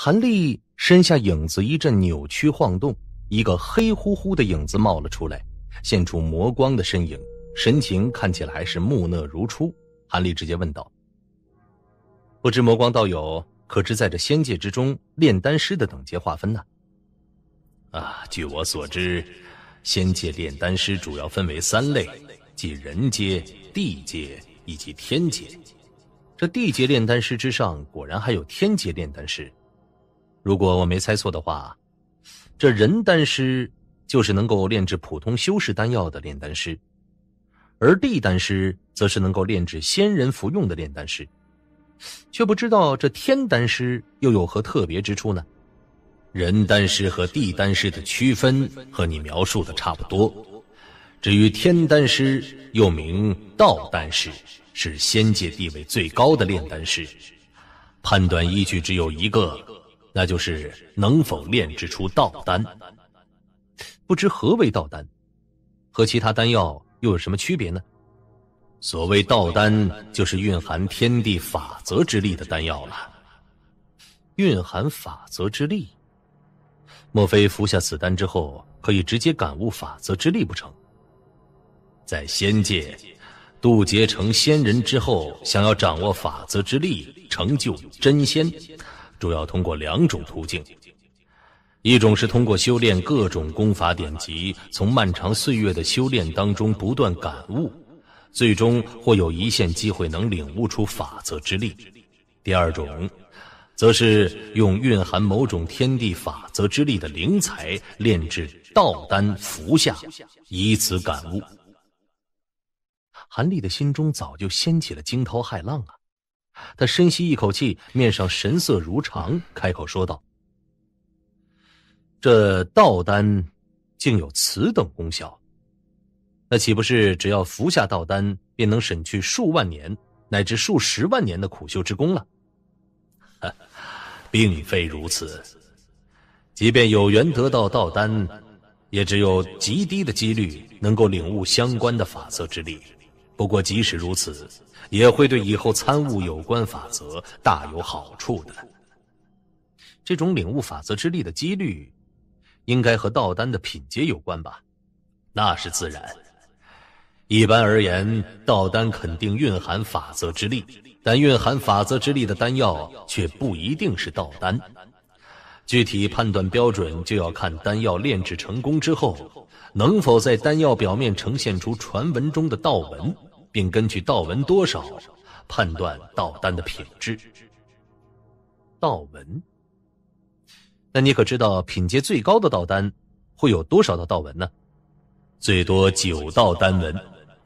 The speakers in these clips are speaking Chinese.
韩立身下影子一阵扭曲晃动，一个黑乎乎的影子冒了出来，现出魔光的身影，神情看起来是木讷如初。韩立直接问道：“不知魔光道友，可知在这仙界之中，炼丹师的等级划分呢？”啊，据我所知，仙界炼丹师主要分为三类，即人阶、地阶以及天阶。这地阶炼丹师之上，果然还有天阶炼丹师。如果我没猜错的话，这人丹师就是能够炼制普通修士丹药的炼丹师，而地丹师则是能够炼制仙人服用的炼丹师，却不知道这天丹师又有何特别之处呢？人丹师和地丹师的区分和你描述的差不多，至于天丹师，又名道丹师，是仙界地位最高的炼丹师，判断依据只有一个。那就是能否炼制出道丹？不知何为道丹，和其他丹药又有什么区别呢？所谓道丹，就是蕴含天地法则之力的丹药了。蕴含法则之力，莫非服下此丹之后，可以直接感悟法则之力不成？在仙界，渡劫成仙人之后，想要掌握法则之力，成就真仙。主要通过两种途径，一种是通过修炼各种功法典籍，从漫长岁月的修炼当中不断感悟，最终或有一线机会能领悟出法则之力；第二种，则是用蕴含某种天地法则之力的灵材炼制道丹，服下，以此感悟。韩立的心中早就掀起了惊涛骇浪啊！他深吸一口气，面上神色如常，开口说道：“这道丹，竟有此等功效，那岂不是只要服下道丹，便能省去数万年乃至数十万年的苦修之功了？”“哈，并非如此。即便有缘得到道丹，也只有极低的几率能够领悟相关的法则之力。”不过，即使如此，也会对以后参悟有关法则大有好处的。这种领悟法则之力的几率，应该和道丹的品阶有关吧？那是自然。一般而言，道丹肯定蕴含法则之力，但蕴含法则之力的丹药却不一定是道丹。具体判断标准，就要看丹药炼制成功之后，能否在丹药表面呈现出传闻中的道纹。并根据道文多少判断道丹的品质。道文，那你可知道品阶最高的道丹会有多少道道文呢？最多九道丹文，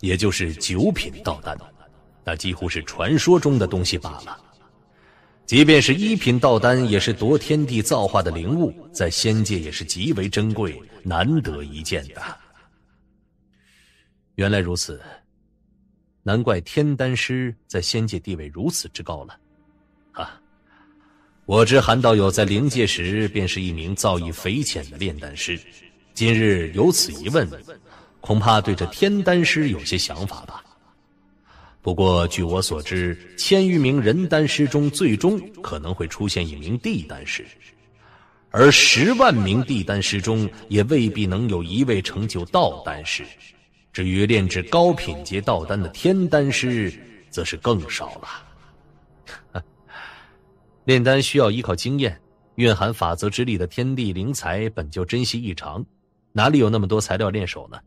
也就是九品道丹，那几乎是传说中的东西罢了。即便是一品道丹，也是夺天地造化的灵物，在仙界也是极为珍贵、难得一见的。原来如此。难怪天丹师在仙界地位如此之高了，哈！我知韩道友在灵界时便是一名造诣匪浅的炼丹师，今日有此一问，恐怕对这天丹师有些想法吧。不过据我所知，千余名人丹师中，最终可能会出现一名地丹师，而十万名地丹师中，也未必能有一位成就道丹师。至于炼制高品阶道丹的天丹师，则是更少了。炼丹需要依靠经验，蕴含法则之力的天地灵材本就珍惜异常，哪里有那么多材料练手呢？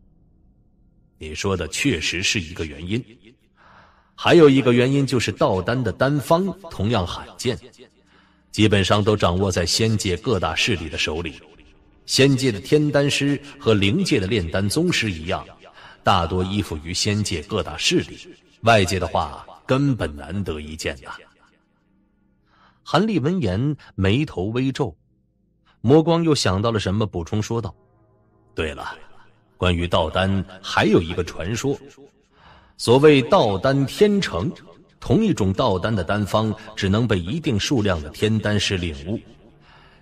你说的确实是一个原因，还有一个原因就是道丹的丹方同样罕见，基本上都掌握在仙界各大势力的手里。仙界的天丹师和灵界的炼丹宗师一样。大多依附于仙界各大势力，外界的话根本难得一见呐。韩立闻言眉头微皱，魔光又想到了什么，补充说道：“对了，关于道丹还有一个传说，所谓道丹天成，同一种道丹的丹方只能被一定数量的天丹师领悟。”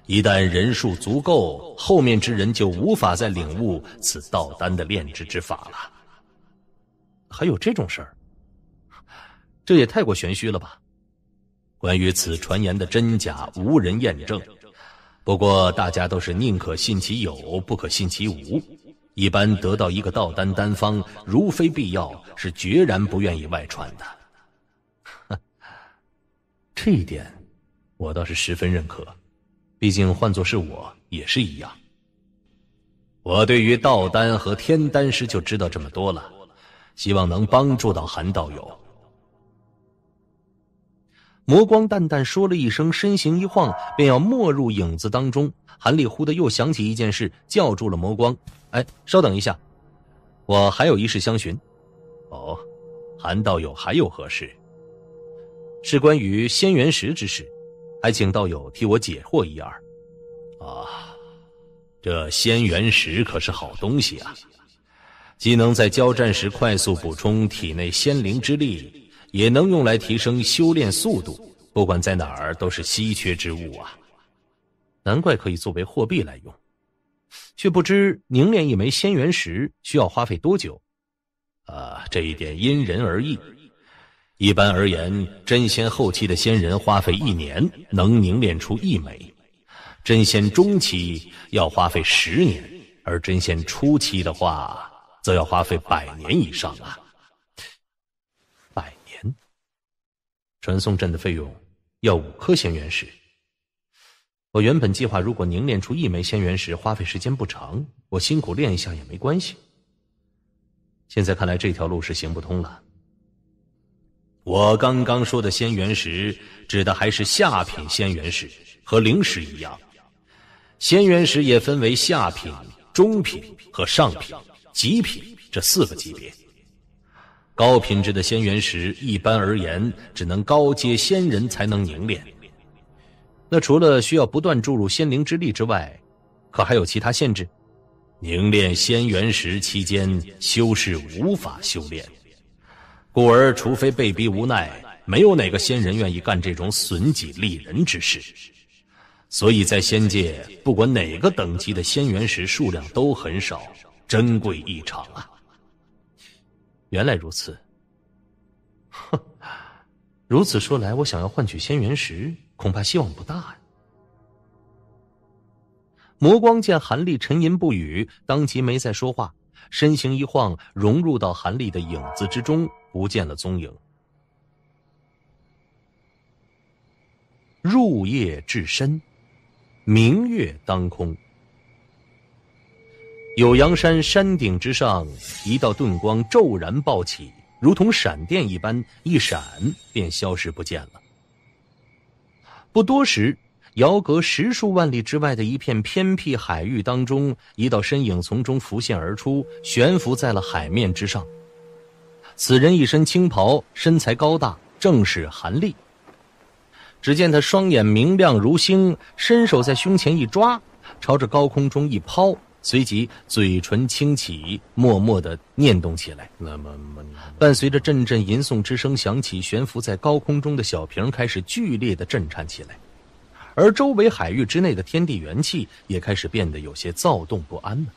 一旦人数足够，后面之人就无法再领悟此道丹的炼制之法了。还有这种事儿？这也太过玄虚了吧？关于此传言的真假，无人验证。不过大家都是宁可信其有，不可信其无。一般得到一个道丹丹方，如非必要，是决然不愿意外传的。这一点，我倒是十分认可。毕竟，换做是我也是一样。我对于道丹和天丹师就知道这么多了，希望能帮助到韩道友。魔光淡淡说了一声，身形一晃，便要没入影子当中。韩立忽的又想起一件事，叫住了魔光：“哎，稍等一下，我还有一事相询。”“哦，韩道友还有何事？”“是关于仙元石之事。”还请道友替我解惑一二。啊，这仙元石可是好东西啊！既能，在交战时快速补充体内仙灵之力，也能用来提升修炼速度。不管在哪儿都是稀缺之物啊，难怪可以作为货币来用。却不知凝练一枚仙元石需要花费多久？啊，这一点因人而异。一般而言，真仙后期的仙人花费一年能凝练出一枚；真仙中期要花费十年，而真仙初期的话，则要花费百年以上啊！百年传送阵的费用要五颗仙元石。我原本计划，如果凝练出一枚仙元石，花费时间不长，我辛苦练一下也没关系。现在看来，这条路是行不通了。我刚刚说的仙元石，指的还是下品仙元石，和灵石一样，仙元石也分为下品、中品和上品、极品这四个级别。高品质的仙元石，一般而言，只能高阶仙人才能凝练。那除了需要不断注入仙灵之力之外，可还有其他限制？凝练仙元石期间，修士无法修炼。故而，除非被逼无奈，没有哪个仙人愿意干这种损己利人之事。所以在仙界，不管哪个等级的仙元石数量都很少，珍贵异常啊。原来如此。哼，如此说来，我想要换取仙元石，恐怕希望不大啊。魔光见韩立沉吟不语，当即没再说话。身形一晃，融入到韩立的影子之中，不见了踪影。入夜至深，明月当空。有阳山山顶之上，一道遁光骤然暴起，如同闪电一般，一闪便消失不见了。不多时。遥隔十数万里之外的一片偏僻海域当中，一道身影从中浮现而出，悬浮在了海面之上。此人一身青袍，身材高大，正是韩立。只见他双眼明亮如星，伸手在胸前一抓，朝着高空中一抛，随即嘴唇轻启，默默的念动起来。伴随着阵阵吟诵之声响起，悬浮在高空中的小瓶开始剧烈的震颤起来。而周围海域之内的天地元气也开始变得有些躁动不安了。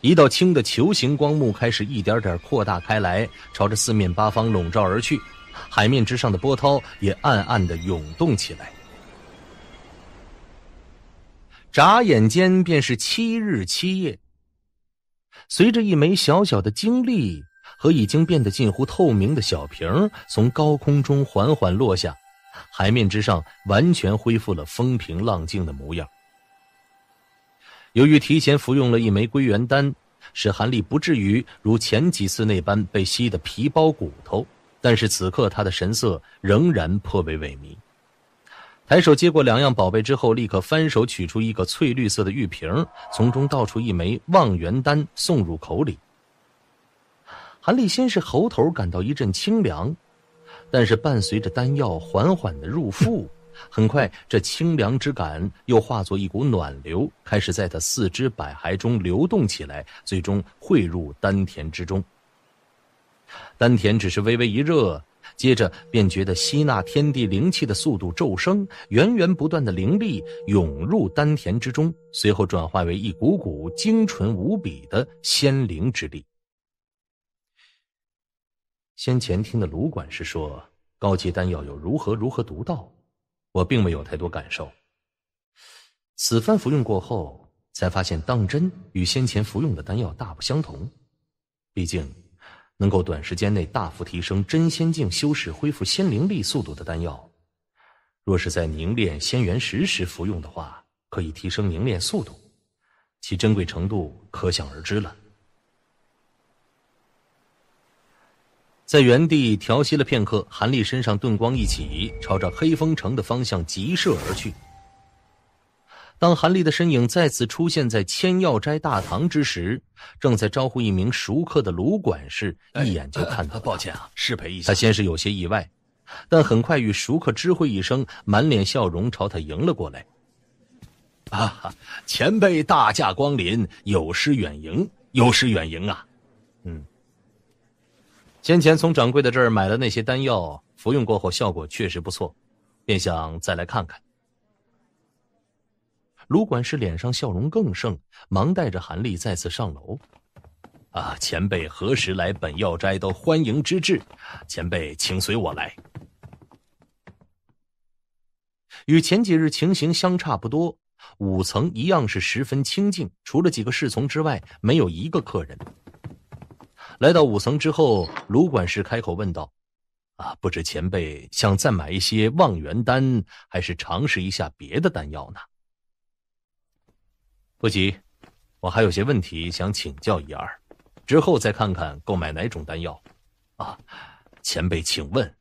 一道青的球形光幕开始一点点扩大开来，朝着四面八方笼罩而去。海面之上的波涛也暗暗的涌动起来。眨眼间，便是七日七夜。随着一枚小小的晶粒和已经变得近乎透明的小瓶从高空中缓缓落下。海面之上完全恢复了风平浪静的模样。由于提前服用了一枚归元丹，使韩立不至于如前几次那般被吸得皮包骨头，但是此刻他的神色仍然颇为萎靡。抬手接过两样宝贝之后，立刻翻手取出一个翠绿色的玉瓶，从中倒出一枚望元丹，送入口里。韩立先是喉头感到一阵清凉。但是，伴随着丹药缓缓的入腹，很快，这清凉之感又化作一股暖流，开始在他四肢百骸中流动起来，最终汇入丹田之中。丹田只是微微一热，接着便觉得吸纳天地灵气的速度骤升，源源不断的灵力涌入丹田之中，随后转化为一股股精纯无比的仙灵之力。先前听的卢管事说，高级丹药有如何如何独到，我并没有太多感受。此番服用过后，才发现当真与先前服用的丹药大不相同。毕竟，能够短时间内大幅提升真仙境修士恢复仙灵力速度的丹药，若是在凝练仙元石时服用的话，可以提升凝练速度，其珍贵程度可想而知了。在原地调息了片刻，韩立身上盾光一起，朝着黑风城的方向急射而去。当韩立的身影再次出现在千药斋大堂之时，正在招呼一名熟客的卢管事一眼就看到，抱歉啊，失陪一下。他先是有些意外，但很快与熟客知会一声，满脸笑容朝他迎了过来。啊，前辈大驾光临，有失远迎，有失远迎啊，嗯。先前从掌柜的这儿买了那些丹药，服用过后效果确实不错，便想再来看看。卢管事脸上笑容更盛，忙带着韩立再次上楼。啊，前辈何时来本药斋都欢迎之至，前辈请随我来。与前几日情形相差不多，五层一样是十分清静，除了几个侍从之外，没有一个客人。来到五层之后，卢管事开口问道：“啊，不知前辈想再买一些望元丹，还是尝试一下别的丹药呢？”不急，我还有些问题想请教一二，之后再看看购买哪种丹药。啊，前辈，请问。